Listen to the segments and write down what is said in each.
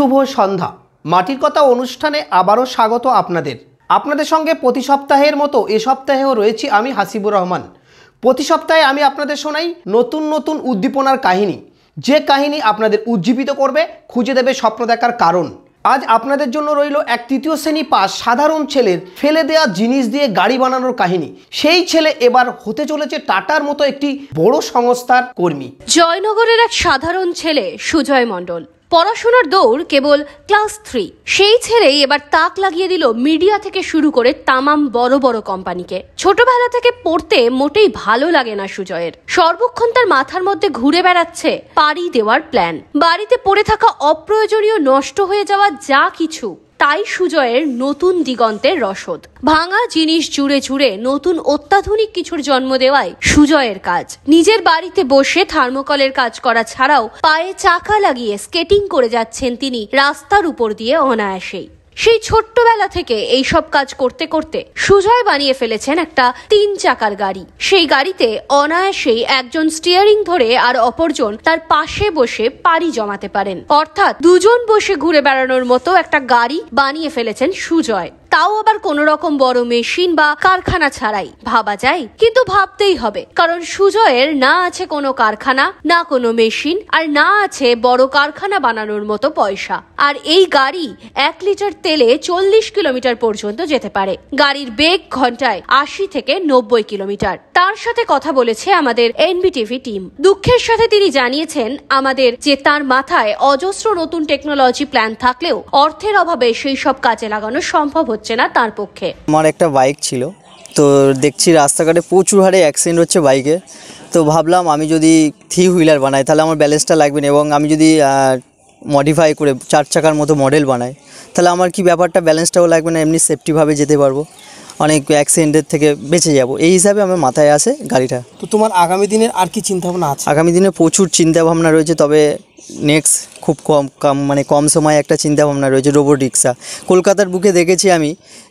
শুভ সন্ধ্যা মাটির কথা অনুষ্ঠানে আবারও স্বাগত আপনাদের আপনাদের সঙ্গে প্রতি সপ্তাহের মতো এ সপ্তাহেও রয়েছি আমি হাসিবুর রহমান প্রতি সপ্তাহে আমি আপনাদের শোনাই নতুন নতুন উদ্দীপনার কাহিনী যে কাহিনী আপনাদের উজ্জীবিত করবে খুঁজে দেবে স্বপ্ন দেখার কারণ আজ আপনাদের জন্য রইল এক তৃতীয় শ্রেণী পাস সাধারণ ছেলের ফেলে দেওয়া জিনিস দিয়ে গাড়ি বানানোর কাহিনী সেই ছেলে এবার হতে চলেছে টাটার মতো একটি বড় সংস্থার কর্মী জয়নগরের এক সাধারণ ছেলে সুজয় মণ্ডল পড়াশোনার দৌড় কেবল ক্লাস থ্রি সেই ছেড়েই এবার তাক লাগিয়ে দিল মিডিয়া থেকে শুরু করে তামাম বড় বড় কোম্পানিকে ছোটবেলা থেকে পড়তে মোটেই ভালো লাগে না সুজয়ের সর্বক্ষণ তার মাথার মধ্যে ঘুরে বেড়াচ্ছে পাড়ি দেওয়ার প্ল্যান বাড়িতে পড়ে থাকা অপ্রয়োজনীয় নষ্ট হয়ে যাওয়া যা কিছু তাই সুজয়ের নতুন দিগন্তের রসদ ভাঙা জিনিস জুড়ে জুড়ে নতুন অত্যাধুনিক কিছুর জন্ম দেওয়ায় সুজয়ের কাজ নিজের বাড়িতে বসে থার্মোকলের কাজ করা ছাড়াও পায়ে চাকা লাগিয়ে স্কেটিং করে যাচ্ছেন তিনি রাস্তার উপর দিয়ে অনায়াসেই সেই ছোট্টবেলা থেকে এই সব কাজ করতে করতে সুজয় বানিয়ে ফেলেছেন একটা তিন চাকার গাড়ি সেই গাড়িতে অনায়াসেই একজন স্টিয়ারিং ধরে আর অপরজন তার পাশে বসে পাড়ি জমাতে পারেন অর্থাৎ দুজন বসে ঘুরে বেড়ানোর মতো একটা গাড়ি বানিয়ে ফেলেছেন সুজয় তাও আবার কোন রকম বড় মেশিন বা কারখানা ছাড়াই ভাবা যায় কিন্তু ভাবতেই হবে কারণ সুজয়ের না আছে কোনো কারখানা না কোনো মেশিন আর না আছে বড় কারখানা বানানোর মতো পয়সা আর এই গাড়ি এক লিটার তেলে চল্লিশ কিলোমিটার পর্যন্ত যেতে পারে গাড়ির বেগ ঘন্টায় আশি থেকে নব্বই কিলোমিটার তার সাথে কথা বলেছে আমাদের এনবিটিভি টিম দুঃখের সাথে তিনি জানিয়েছেন আমাদের যে তার মাথায় অজস্র নতুন টেকনোলজি প্ল্যান থাকলেও অর্থের অভাবে সেই সব কাজে লাগানো সম্ভব হচ্ছে হচ্ছে না তার পক্ষে আমার একটা বাইক ছিল তো দেখছি রাস্তাঘাটে প্রচুর হারে অ্যাক্সিডেন্ট হচ্ছে বাইকে তো ভাবলাম আমি যদি থ্রি হুইলার বানাই তাহলে আমার ব্যালেন্সটা লাগবে না এবং আমি যদি মডিফাই করে চার চাকার মতো মডেল বানাই তাহলে আমার কি ব্যাপারটা ব্যালেন্সটাও লাগবে না এমনি সেফটিভাবে যেতে পারবো অনেক অ্যাক্সিডেন্টের থেকে বেঁচে যাব এই হিসাবে আমার মাথায় আছে গাড়িটা তো তোমার আগামী দিনের আর কি চিন্তাভাবনা আছে আগামী দিনে প্রচুর চিন্তাভাবনা রয়েছে তবে নেক্সট খুব কম কম মানে কম সময়ে একটা চিন্তাভাবনা রয়েছে রোবট রিক্সা কলকাতার বুকে দেখেছি আমি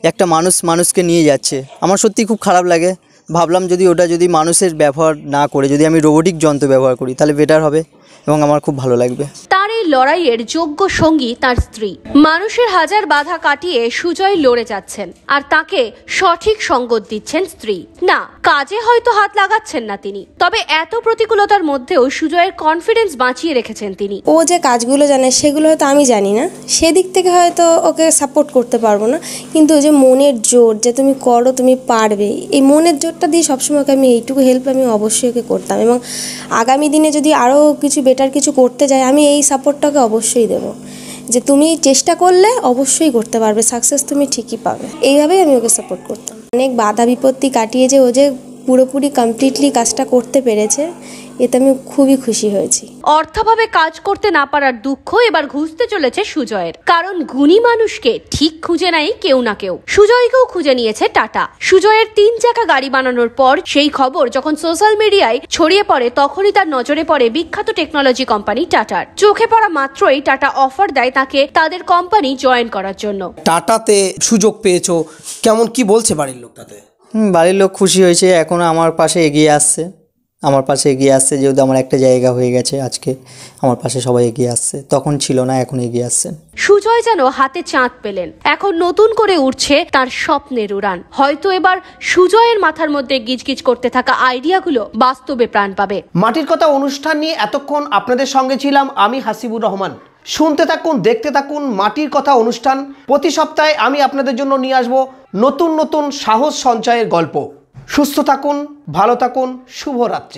একটা মানুষ মানুষকে নিয়ে যাচ্ছে আমার সত্যি খুব খারাপ লাগে ভাবলাম যদি ওটা যদি মানুষের ব্যবহার না করে যদি আমি রোবোটিক যন্ত্র ব্যবহার করি তাহলে বেটার হবে এবং আমার খুব ভালো লাগবে এই লড়াইয়ের যোগ্য সঙ্গী তার স্ত্রী মানুষের হাজার বাধা কাটিয়ে সুজয় লড়ে যাচ্ছেন আর তাকে সঠিক সঙ্গ দিচ্ছেন স্ত্রী না কাজে হয়তো হাত লাগাচ্ছেন না তিনি তবে এত প্রতিকূলতার মধ্যেও সুজয়ের কনফিডেন্স বাঁচিয়ে রেখেছেন তিনি ও যে কাজগুলো জানে সেগুলো হয়তো আমি জানি না সেদিক থেকে হয়তো ওকে সাপোর্ট করতে পারবো না কিন্তু যে মনের জোর যে তুমি করো তুমি পারবে এই মনের জোরটা দিয়ে সবসময় আমি এইটুকু হেল্প আমি অবশ্যই ওকে করতাম এবং আগামী দিনে যদি আরও কিছু বেটার কিছু করতে যাই আমি এই সাপোর্ট সাপোর্টটাকে অবশ্যই দেব যে তুমি চেষ্টা করলে অবশ্যই করতে পারবে সাকসেস তুমি ঠিকই পাবে এইভাবেই আমি ওকে সাপোর্ট করতাম অনেক বাধা বিপত্তি কাটিয়ে যে ও যে পুরোপুরি কমপ্লিটলি কাজটা করতে পেরেছে এতে আমি খুবই খুশি হয়েছি অর্থাভাবে কাজ করতে না পারার দুঃখ এবার ঘুষতে চলেছে সুজয়ের কারণ গুণী মানুষকে ঠিক খুঁজে নেয় কেউ না কেউ সুজয়কেও খুঁজে নিয়েছে টাটা সুজয়ের তিন চাকা গাড়ি বানানোর পর সেই খবর যখন সোশ্যাল মিডিয়ায় ছড়িয়ে পড়ে তখনই তার নজরে পড়ে বিখ্যাত টেকনোলজি কোম্পানি টাটার চোখে পড়া মাত্রই টাটা অফার দেয় তাকে তাদের কোম্পানি জয়েন করার জন্য টাটাতে সুযোগ পেয়েছো কেমন কি বলছে বাড়ির লোক তাতে বাড়ির লোক খুশি হয়েছে এখন আমার পাশে এগিয়ে আসছে আমার পাশে এগিয়ে আসছে যেহেতু আমার একটা জায়গা হয়ে গেছে আজকে আমার পাশে সবাই এগিয়ে আসছে তখন ছিল না এখন এগিয়ে আসছেন সুজয় যেন হাতে চাঁদ পেলেন এখন নতুন করে উঠছে তার স্বপ্নের উড়ান হয়তো এবার সুজয়ের মাথার মধ্যে গিজগিজ করতে থাকা আইডিয়াগুলো বাস্তবে প্রাণ পাবে মাটির কথা অনুষ্ঠান নিয়ে এতক্ষণ আপনাদের সঙ্গে ছিলাম আমি হাসিবুর রহমান শুনতে থাকুন দেখতে থাকুন মাটির কথা অনুষ্ঠান প্রতি সপ্তাহে আমি আপনাদের জন্য নিয়ে আসবো নতুন নতুন সাহস সঞ্চয়ের গল্প সুস্থ থাকুন ভালো থাকুন শুভরাত্রি